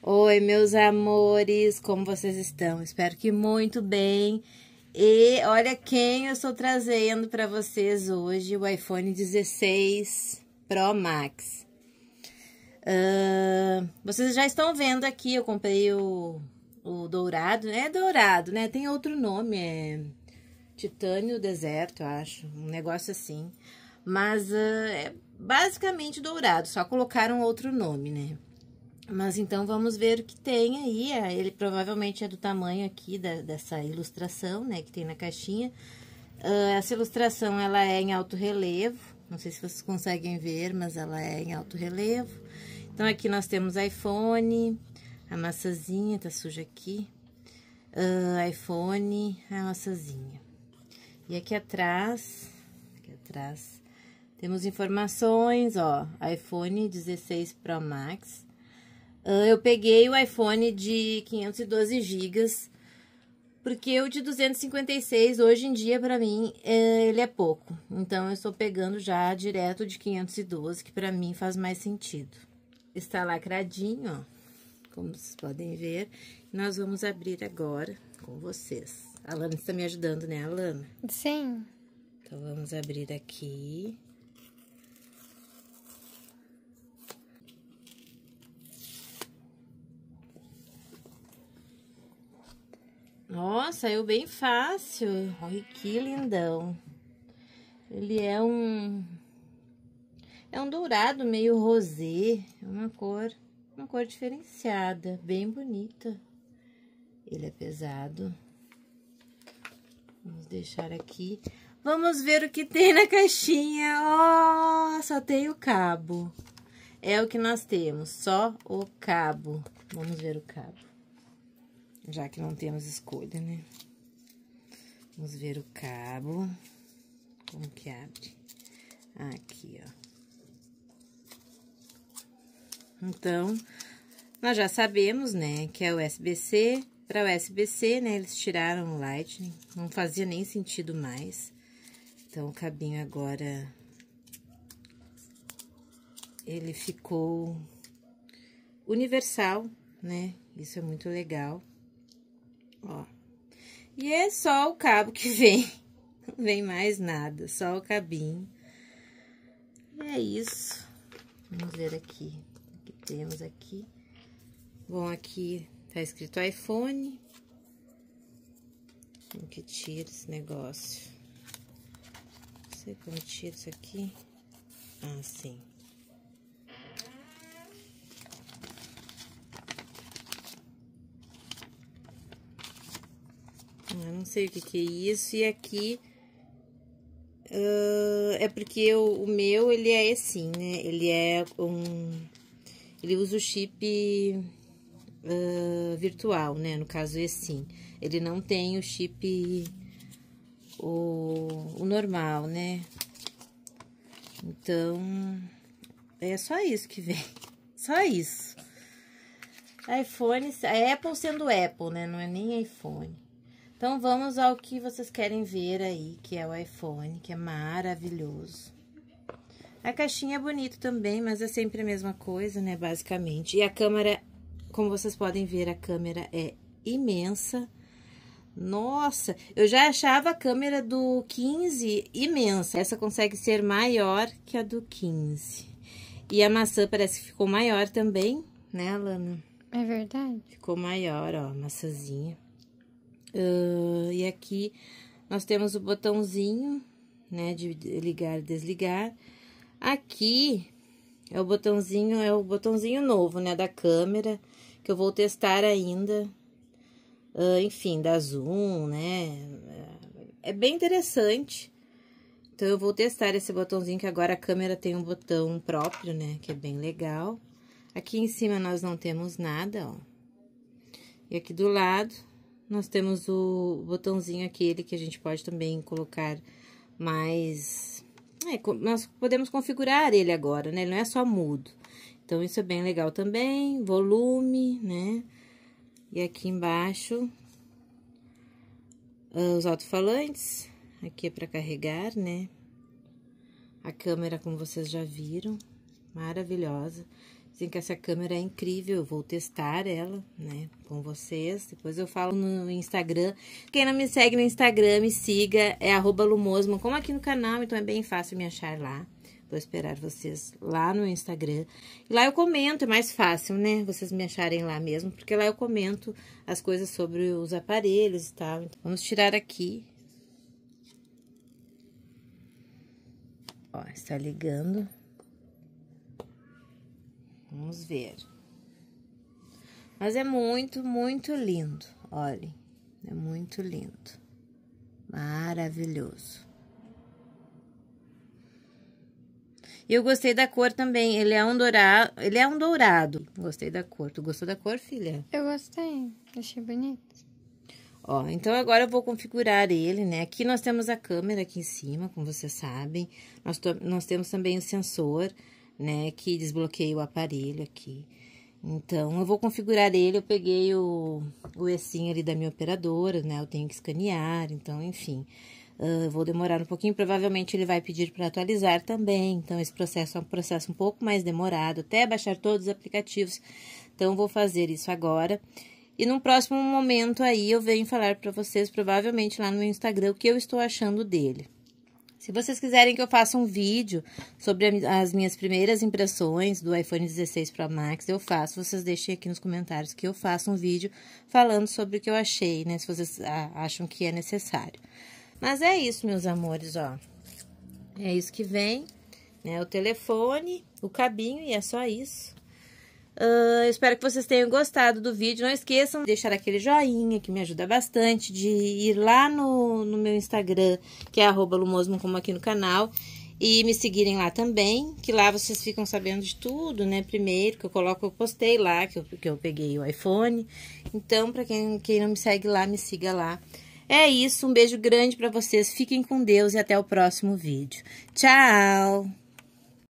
Oi, meus amores, como vocês estão? Espero que muito bem. E olha quem eu estou trazendo para vocês hoje, o iPhone 16 Pro Max. Uh, vocês já estão vendo aqui, eu comprei o, o dourado, né? É dourado, né? Tem outro nome, é titânio deserto, acho, um negócio assim. Mas uh, é basicamente dourado, só colocaram outro nome, né? Mas então vamos ver o que tem aí. É, ele provavelmente é do tamanho aqui da, dessa ilustração, né, que tem na caixinha. Uh, essa ilustração ela é em alto relevo. Não sei se vocês conseguem ver, mas ela é em alto relevo. Então aqui nós temos iPhone, a maçãzinha, tá suja aqui. Uh, iPhone, a maçãzinha. E aqui atrás, aqui atrás temos informações, ó, iPhone 16 Pro Max eu peguei o iPhone de 512 GB, porque o de 256 hoje em dia para mim é, ele é pouco. Então eu estou pegando já direto de 512, que para mim faz mais sentido. Está lacradinho, ó, como vocês podem ver. Nós vamos abrir agora com vocês. A Lana está me ajudando, né, Alana? Sim. Então vamos abrir aqui. Ó, saiu bem fácil. Olha que lindão. Ele é um... É um dourado meio rosé, é uma cor, uma cor diferenciada, bem bonita. Ele é pesado. Vamos deixar aqui. Vamos ver o que tem na caixinha. Ó, oh, só tem o cabo. É o que nós temos, só o cabo. Vamos ver o cabo já que não temos escolha, né? Vamos ver o cabo, como que abre. Aqui, ó. Então, nós já sabemos, né, que é USB-C. Para USB-C, né, eles tiraram o Lightning, não fazia nem sentido mais. Então, o cabinho agora... Ele ficou universal, né? Isso é muito legal ó. E é só o cabo que vem, não vem mais nada, só o cabinho. E é isso. Vamos ver aqui, o que temos aqui. Bom, aqui tá escrito iPhone. Como que tira esse negócio? Não sei como tira isso aqui. Ah, sim. Eu não sei o que, que é isso. E aqui uh, é porque eu, o meu ele é assim, né? Ele é um. Ele usa o chip uh, virtual, né? No caso, é sim. Ele não tem o chip o, o normal, né? Então, é só isso que vem. Só isso. iPhone, a Apple sendo Apple, né? Não é nem iPhone. Então, vamos ao que vocês querem ver aí, que é o iPhone, que é maravilhoso. A caixinha é bonita também, mas é sempre a mesma coisa, né, basicamente. E a câmera, como vocês podem ver, a câmera é imensa. Nossa, eu já achava a câmera do 15 imensa. Essa consegue ser maior que a do 15. E a maçã parece que ficou maior também, né, Alana? É verdade. Ficou maior, ó, a maçãzinha. Uh, e aqui nós temos o botãozinho, né, de ligar e desligar. Aqui é o botãozinho, é o botãozinho novo, né, da câmera, que eu vou testar ainda. Uh, enfim, da Zoom, né? É bem interessante. Então, eu vou testar esse botãozinho, que agora a câmera tem um botão próprio, né? Que é bem legal. Aqui em cima nós não temos nada, ó. E aqui do lado nós temos o botãozinho aquele que a gente pode também colocar mais... É, nós podemos configurar ele agora, né? Ele não é só mudo. Então, isso é bem legal também. Volume, né? E aqui embaixo, ah, os alto-falantes. Aqui é para carregar, né? A câmera, como vocês já viram, maravilhosa. Dizem que essa câmera é incrível, eu vou testar ela, né, com vocês. Depois eu falo no Instagram. Quem não me segue no Instagram, me siga, é arroba lumosmo, como aqui no canal, então é bem fácil me achar lá. Vou esperar vocês lá no Instagram. E lá eu comento, é mais fácil, né? Vocês me acharem lá mesmo, porque lá eu comento as coisas sobre os aparelhos e tal. Então, vamos tirar aqui. Ó, está ligando vamos ver. Mas é muito, muito lindo, olhem, é muito lindo, maravilhoso. E eu gostei da cor também, ele é um dourado, ele é um dourado, gostei da cor. Tu gostou da cor, filha? Eu gostei, achei bonito. Ó, então agora eu vou configurar ele, né? Aqui nós temos a câmera aqui em cima, como vocês sabem. Nós, nós temos também o sensor, né? Que desbloqueia o aparelho aqui. Então, eu vou configurar ele, eu peguei o, o ali da minha operadora, né? Eu tenho que escanear, então, enfim. Ah, vou demorar um pouquinho, provavelmente ele vai pedir para atualizar também. Então, esse processo é um processo um pouco mais demorado, até baixar todos os aplicativos. Então, vou fazer isso agora. E num próximo momento aí eu venho falar para vocês, provavelmente lá no Instagram, o que eu estou achando dele. Se vocês quiserem que eu faça um vídeo sobre as minhas primeiras impressões do iPhone 16 Pro Max, eu faço. Vocês deixem aqui nos comentários que eu faço um vídeo falando sobre o que eu achei, né? Se vocês ah, acham que é necessário. Mas é isso, meus amores, ó. É isso que vem, né? O telefone, o cabinho e é só isso. Uh, espero que vocês tenham gostado do vídeo. Não esqueçam de deixar aquele joinha que me ajuda bastante, de ir lá no, no meu Instagram, que é Lumosmo, como aqui no canal, e me seguirem lá também, que lá vocês ficam sabendo de tudo, né? Primeiro, que eu coloco, eu postei lá, que eu, que eu peguei o iPhone. Então, para quem, quem não me segue lá, me siga lá. É isso, um beijo grande para vocês, fiquem com Deus e até o próximo vídeo. Tchau!